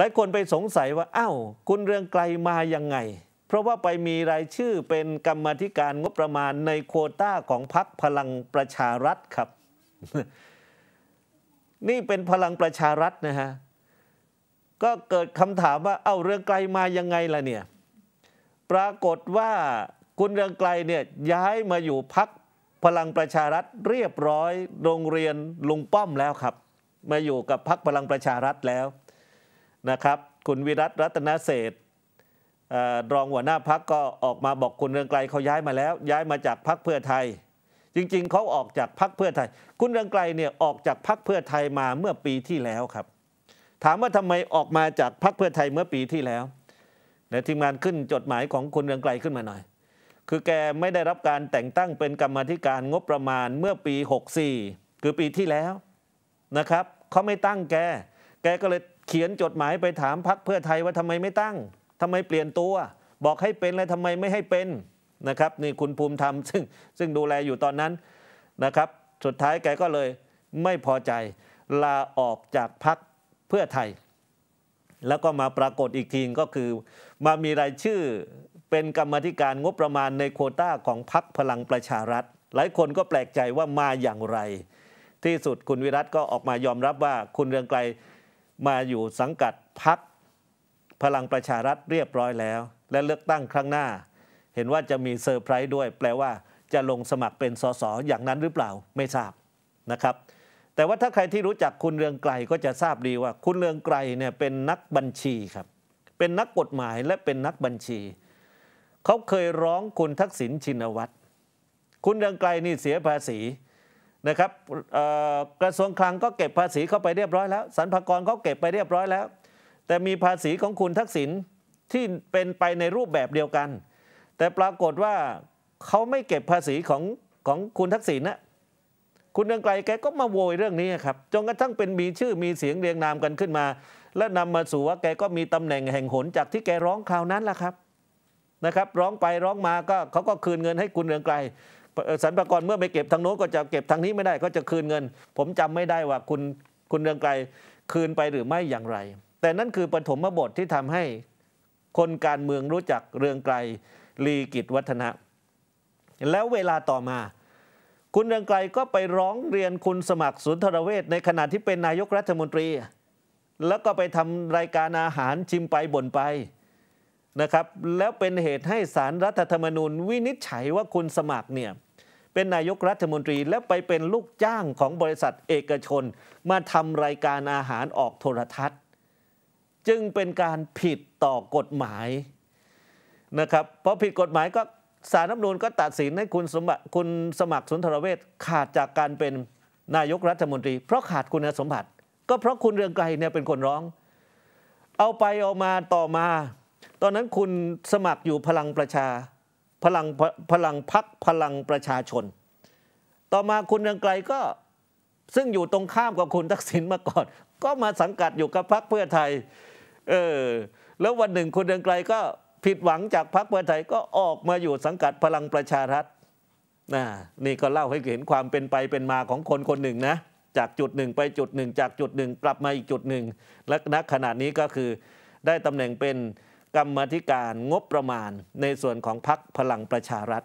หลายคนไปสงสัยว่าอ้าวคุณเรืองไกลมายังไง เพราะว่าไปมีรายชื่อเป็นกรรมธิการงบประมาณในโคต้าของพักพลังประชารัฐครับ นี่เป็นพลังประชารัฐนะฮะก็เกิดคำถามว่า เอ้า เรืองไกลมายังไงล่ะเนี่ยปรากฏว่าคุณเรืองไกลเนี่ยย้ายมาอยู่พักพลังประชารัฐเรียบร้อย โรงเรียนลุงป้อมแล้วครับ มาอยู่กับพักพลังประชารัฐแล้วนะครับ คุณวิรัตรัตนเศษรองหัวหน้าพักก็ออกมาบอกคุณเรืองไกลเขาย้ายมาแล้ว ย้ายมาจากพักเพื่อไทย จริงๆเขาออกจากพักเพื่อไทย คุณเรืองไกลเนี่ยออกจากพักเพื่อไทยมาเมื่อปีที่แล้วครับ ถามว่าทำไมออกมาจากพักเพื่อไทยเมื่อปีที่แล้วเดี๋ยวทีมงานขึ้นจดหมายของคุณเรืองไกลขึ้นมาหน่อย คือแกไม่ได้รับการแต่งตั้งเป็นกรรมธิการงบประมาณเมื่อปี 64 คือปีที่แล้วนะครับเขาไม่ตั้งแก แกก็เลยเขียนจดหมายไปถามพักเพื่อไทยว่าทำไมไม่ตั้ง ทำไมเปลี่ยนตัว บอกให้เป็นแล้วทำไมไม่ให้เป็นนะครับนี่คุณภูมิธรรม ซึ่งซึ่งดูแลอยู่ตอนนั้นนะครับสุดท้ายแกก็เลย ไม่พอใจ ลาออกจากพักเพื่อไทย แล้วก็มาปรากฏอีกทีก็คือ มามีรายชื่อเป็นกรรมธิการงบประมาณในโคต้าของพักพลังประชารัฐ หลายคนก็แปลกใจว่ามาอย่างไร ที่สุดคุณวิรัตก็ออกมายอมรับว่าคุณเรืองไกรมาอยู่สังกัดพักพลังประชารัฐเรียบร้อยแล้ว และเลือกตั้งครั้งหน้า เห็นว่าจะมีเซอร์ไพรส์ด้วย แปลว่าจะลงสมัครเป็นสสอย่างนั้นหรือเปล่าไม่ทราบนะครับ แต่ว่าถ้าใครที่รู้จักคุณเรืองไกลก็จะทราบดีว่า คุณเรืองไกลเนี่ยเป็นนักบัญชีครับ เป็นนักกฎหมายและเป็นนักบัญชีเขาเคยร้องคุณทักษิณชินวัตรคุณเรืองไกลนี่เสียภาษีนะครับกระทรวงคลังก็เก็บภาษีเข้าไปเรียบร้อยแล้วสรรพากรเขาเก็บไปเรียบร้อยแล้ว แต่มีภาษีของคุณทักษิณที่เป็นไปในรูปแบบเดียวกัน แต่ปรากฏว่าเขาไม่เก็บภาษีของของคุณทักษิณนะคุณเรืองไกลแกก็มาโวยเรื่องนี้ครับจนกระทั่งเป็นมีชื่อมีเสียงเรียงนามกันขึ้นมา และนำมาสู่ว่าแกก็มีตำแหน่งแห่งหนจากที่แกร้องคราวนั้นล่ะครับนะครับ ร้องไปร้องมาก็เขาก็คืนเงินให้คุณเรืองไกลสรรพากรเมื่อไปเก็บทางโน้นก็จะเก็บทางนี้ไม่ได้ก็จะคืนเงิน ผมจำไม่ได้ว่าคุณคุณเรืองไกลคืนไปหรือไม่อย่างไร แต่นั่นคือปฐมบทที่ทำให้คนการเมืองรู้จักเรืองไกลลีกิจวัฒนะแล้วเวลาต่อมา คุณเรืองไกลก็ไปร้องเรียนคุณสมัครสุนทรเวชในขณะที่เป็นนายกรัฐมนตรี แล้วก็ไปทำรายการอาหารชิมไปบ่นไปนะครับแล้วเป็นเหตุให้สารรัฐธรรมนูญวินิจฉัยว่าคุณสมัครเนี่ยเป็นนายกรัฐมนตรีและไปเป็นลูกจ้างของบริษัทเอกชน มาทำรายการอาหารออกโทรทัศน์ จึงเป็นการผิดต่อกฎหมายนะครับเพราะผิดกฎหมายก็สารรัฐนูนก็ตัดสินให้คุณสมบัติคุณสมัครสุนทรเวชขาดจากการเป็นนายกรัฐมนตรีเพราะขาดคุณสมบัติ ก็เพราะคุณเรืองไกรเนี่ยเป็นคนร้อง เอาไปเอามาต่อมา ตอนนั้นคุณสมัครอยู่พลังประชาพลังพลังพักพลังประชาชน ต่อมาคุณเรืองไกลก็ซึ่งอยู่ตรงข้ามกับคุณทักษิณมาก่อน ก็มาสังกัดอยู่กับพักเพื่อไทย เออ แล้ววันหนึ่ง คุณเรืองไกลก็ผิดหวังจากพักเพื่อไทยก็ออกมาอยู่สังกัดพลังประชารัฐนะนี่ก็เล่าให้เห็นความเป็นไปเป็นมาของคนคนหนึ่งนะจากจุดหนึ่งไปจุดหนึ่งจากจุดหนึ่งกลับมาอีกจุดหนึ่งและณขณะนี้ก็คือได้ตำแหน่งเป็นกรรมธิการงบประมาณในส่วนของพักพลังประชารัฐ